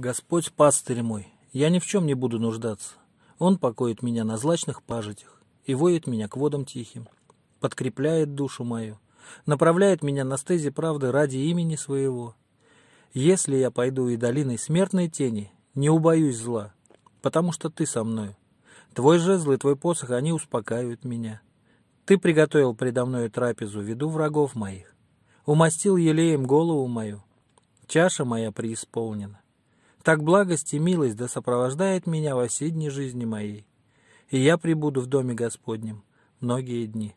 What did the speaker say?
Господь пастырь мой, я ни в чем не буду нуждаться. Он покоит меня на злачных пажитях и воет меня к водам тихим, подкрепляет душу мою, направляет меня на стези правды ради имени своего. Если я пойду и долиной смертной тени, не убоюсь зла, потому что ты со мною. Твой жезл и твой посох, они успокаивают меня. Ты приготовил предо мною трапезу, веду врагов моих. Умастил елеем голову мою. Чаша моя преисполнена. Так благость и милость да сопровождает меня во все дни жизни моей, и я пребуду в доме Господнем многие дни».